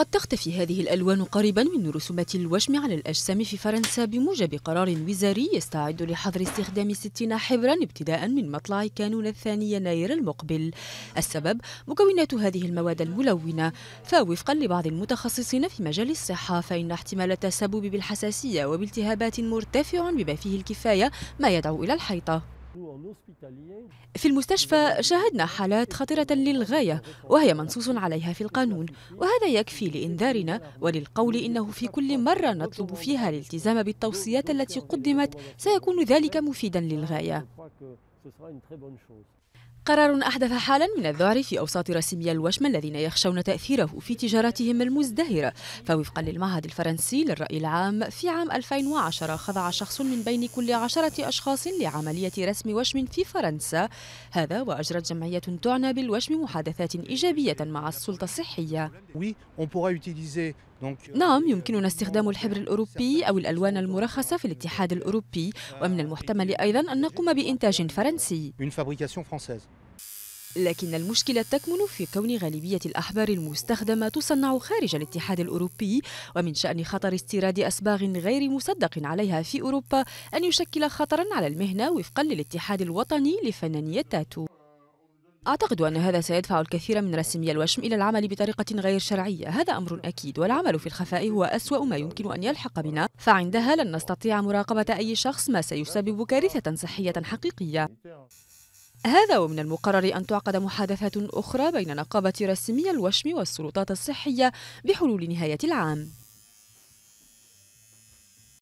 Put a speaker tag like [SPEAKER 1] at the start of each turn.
[SPEAKER 1] قد تختفي هذه الألوان قريبا من رسومات الوشم على الأجسام في فرنسا بموجب قرار وزاري يستعد لحظر استخدام 60 حبرا ابتداء من مطلع كانون الثاني يناير المقبل السبب مكونات هذه المواد الملونة فوفقا لبعض المتخصصين في مجال الصحة فإن احتمال التسبب بالحساسية وبالتهابات مرتفع بما فيه الكفاية ما يدعو إلى الحيطة في المستشفى شاهدنا حالات خطرة للغاية وهي منصوص عليها في القانون وهذا يكفي لإنذارنا وللقول إنه في كل مرة نطلب فيها الالتزام بالتوصيات التي قدمت سيكون ذلك مفيدا للغاية قرار أحدث حالا من الذعر في أوساط رسمي الوشم الذين يخشون تأثيره في تجارتهم المزدهرة فوفقا للمعهد الفرنسي للرأي العام في عام 2010 خضع شخص من بين كل عشرة أشخاص لعملية رسم وشم في فرنسا هذا وأجرت جمعية تعنى بالوشم محادثات إيجابية مع السلطة الصحية euh, نعم يمكننا استخدام الحبر الأوروبي أو الألوان المرخصة في الاتحاد الأوروبي ومن المحتمل أيضا أن نقوم بإنتاج فرنسي لكن المشكلة تكمن في كون غالبية الأحبار المستخدمة تصنع خارج الاتحاد الأوروبي ومن شأن خطر استيراد أسباغ غير مصدق عليها في أوروبا أن يشكل خطرا على المهنة وفقا للاتحاد الوطني لفنانية تاتو أعتقد أن هذا سيدفع الكثير من رسمي الوشم إلى العمل بطريقة غير شرعية هذا أمر أكيد والعمل في الخفاء هو أسوأ ما يمكن أن يلحق بنا فعندها لن نستطيع مراقبة أي شخص ما سيسبب كارثة صحية حقيقية هذا ومن المقرر أن تعقد محادثات أخرى بين نقابة رسمي الوشم والسلطات الصحية بحلول نهاية العام